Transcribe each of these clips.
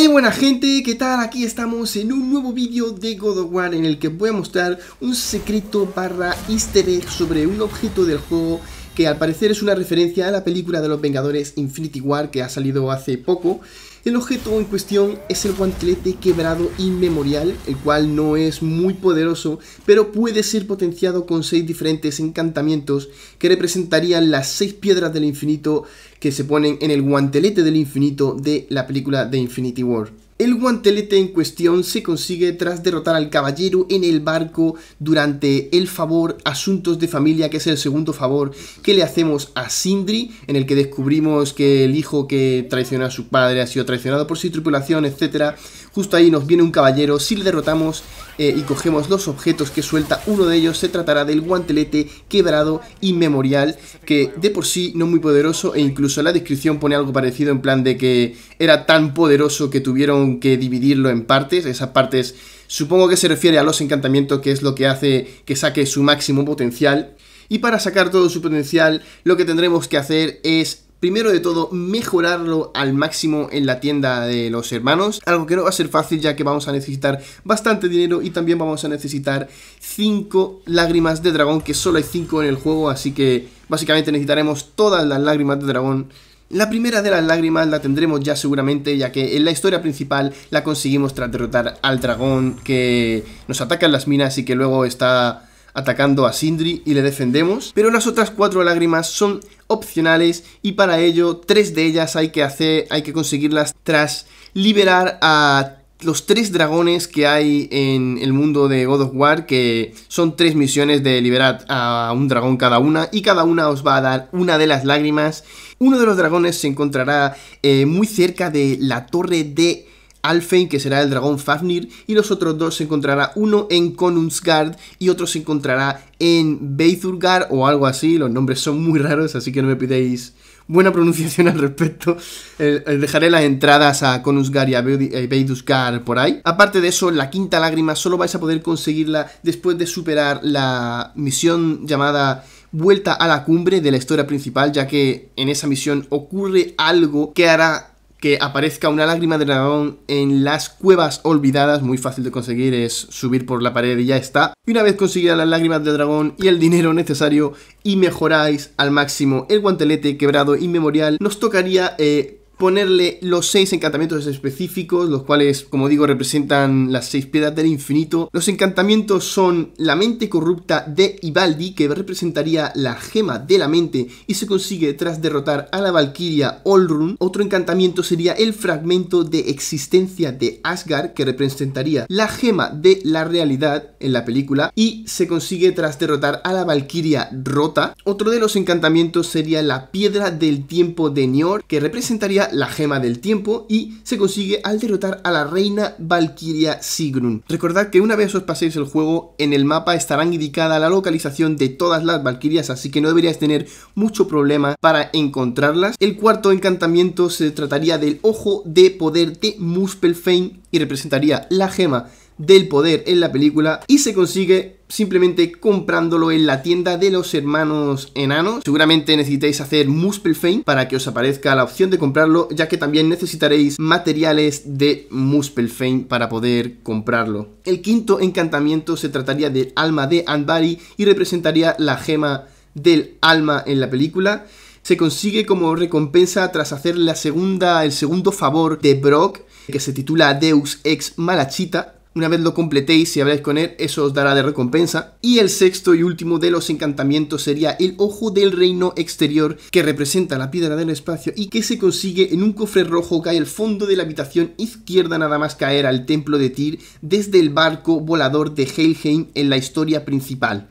Hey buena gente, ¿qué tal? Aquí estamos en un nuevo vídeo de God of War en el que voy a mostrar un secreto barra easter egg sobre un objeto del juego que al parecer es una referencia a la película de los Vengadores Infinity War que ha salido hace poco el objeto en cuestión es el guantelete quebrado inmemorial, el cual no es muy poderoso, pero puede ser potenciado con 6 diferentes encantamientos que representarían las 6 piedras del infinito que se ponen en el guantelete del infinito de la película de Infinity War. El guantelete en cuestión se consigue tras derrotar al caballero en el barco durante el favor Asuntos de Familia, que es el segundo favor que le hacemos a Sindri, en el que descubrimos que el hijo que traicionó a su padre ha sido traicionado por su tripulación, etc. Justo ahí nos viene un caballero, si le derrotamos eh, y cogemos los objetos que suelta, uno de ellos se tratará del guantelete quebrado inmemorial, que de por sí no es muy poderoso e incluso la descripción pone algo parecido en plan de que era tan poderoso que tuvieron que dividirlo en partes. Esas partes supongo que se refiere a los encantamientos, que es lo que hace que saque su máximo potencial. Y para sacar todo su potencial, lo que tendremos que hacer es Primero de todo, mejorarlo al máximo en la tienda de los hermanos, algo que no va a ser fácil ya que vamos a necesitar bastante dinero y también vamos a necesitar 5 lágrimas de dragón, que solo hay 5 en el juego, así que básicamente necesitaremos todas las lágrimas de dragón la primera de las lágrimas la tendremos ya seguramente, ya que en la historia principal la conseguimos tras derrotar al dragón que nos ataca en las minas y que luego está atacando a Sindri y le defendemos. Pero las otras cuatro lágrimas son opcionales y para ello tres de ellas hay que hacer, hay que conseguirlas tras liberar a los tres dragones que hay en el mundo de God of War, que son tres misiones de liberar a un dragón cada una, y cada una os va a dar una de las lágrimas. Uno de los dragones se encontrará eh, muy cerca de la torre de Alfheim, que será el dragón Fafnir, y los otros dos se encontrará uno en Konungsgard y otro se encontrará en Beithurgar o algo así, los nombres son muy raros, así que no me pidáis buena pronunciación al respecto. Eh, eh, dejaré las entradas a Conusgar y a eh, Beidusgar por ahí. Aparte de eso, la quinta lágrima solo vais a poder conseguirla después de superar la misión llamada Vuelta a la cumbre de la historia principal, ya que en esa misión ocurre algo que hará que aparezca una lágrima de dragón en las cuevas olvidadas, muy fácil de conseguir, es subir por la pared y ya está. Y una vez conseguida las lágrimas de dragón y el dinero necesario y mejoráis al máximo el guantelete quebrado inmemorial, nos tocaría eh, ponerle los seis encantamientos específicos, los cuales, como digo, representan las seis piedras del infinito. Los encantamientos son la mente corrupta de Ibaldi, que representaría la gema de la mente y se consigue tras derrotar a la valquiria Olrun. Otro encantamiento sería el fragmento de existencia de Asgard, que representaría la gema de la realidad en la película y se consigue tras derrotar a la valquiria Rota. Otro de los encantamientos sería la piedra del tiempo de Nior, que representaría la gema del tiempo y se consigue al derrotar a la reina Valkyria Sigrun. Recordad que una vez os paséis el juego, en el mapa estarán indicada la localización de todas las Valkyrias, así que no deberías tener mucho problema para encontrarlas. El cuarto encantamiento se trataría del Ojo de Poder de Muspelheim y representaría la gema del poder en la película y se consigue simplemente comprándolo en la tienda de los hermanos enanos. Seguramente necesitáis hacer Muspelfein para que os aparezca la opción de comprarlo, ya que también necesitaréis materiales de Muspelfein para poder comprarlo. El quinto encantamiento se trataría del alma de Anbari y representaría la gema del alma en la película se consigue como recompensa tras hacer la segunda, el segundo favor de Brock, que se titula Deus Ex Malachita, una vez lo completéis, y habláis con él, eso os dará de recompensa. Y el sexto y último de los encantamientos sería el Ojo del Reino Exterior, que representa la piedra del espacio y que se consigue en un cofre rojo que hay al fondo de la habitación izquierda nada más caer al templo de Tyr desde el barco volador de Helheim en la historia principal.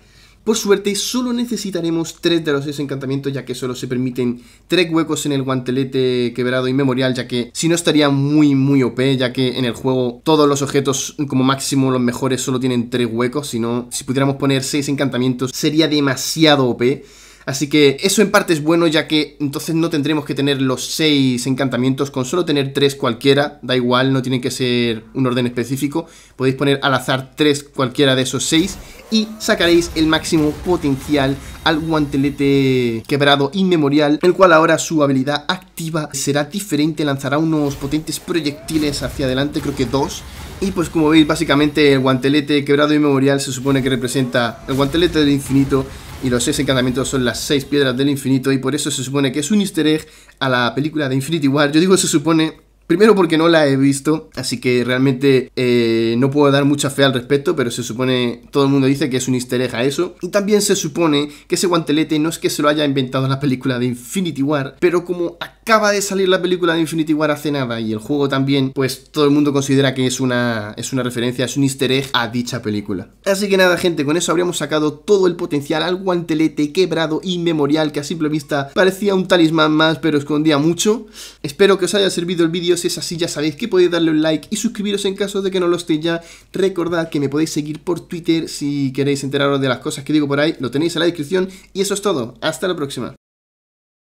Por suerte, solo necesitaremos 3 de los 6 encantamientos, ya que solo se permiten 3 huecos en el guantelete quebrado y memorial, ya que si no estaría muy, muy OP, ya que en el juego todos los objetos, como máximo los mejores, solo tienen 3 huecos, si no, si pudiéramos poner 6 encantamientos sería demasiado OP. Así que eso en parte es bueno ya que entonces no tendremos que tener los seis encantamientos, con solo tener tres cualquiera, da igual, no tiene que ser un orden específico, podéis poner al azar tres cualquiera de esos seis y sacaréis el máximo potencial al guantelete quebrado inmemorial, el cual ahora su habilidad activa será diferente, lanzará unos potentes proyectiles hacia adelante, creo que dos, y pues como veis básicamente el guantelete quebrado inmemorial se supone que representa el guantelete del infinito y los seis encantamientos son las seis piedras del infinito y por eso se supone que es un easter egg a la película de Infinity War. Yo digo se supone Primero porque no la he visto, así que realmente eh, no puedo dar mucha fe al respecto, pero se supone, todo el mundo dice que es un easter egg a eso. Y también se supone que ese guantelete no es que se lo haya inventado la película de Infinity War, pero como acaba de salir la película de Infinity War hace nada y el juego también, pues todo el mundo considera que es una, es una referencia, es un easter egg a dicha película. Así que nada, gente, con eso habríamos sacado todo el potencial al guantelete quebrado, inmemorial, que a simple vista parecía un talismán más, pero escondía mucho. Espero que os haya servido el vídeo, si es así ya sabéis que podéis darle un like y suscribiros en caso de que no lo estéis ya. Recordad que me podéis seguir por Twitter si queréis enteraros de las cosas que digo por ahí, lo tenéis en la descripción. Y eso es todo, hasta la próxima.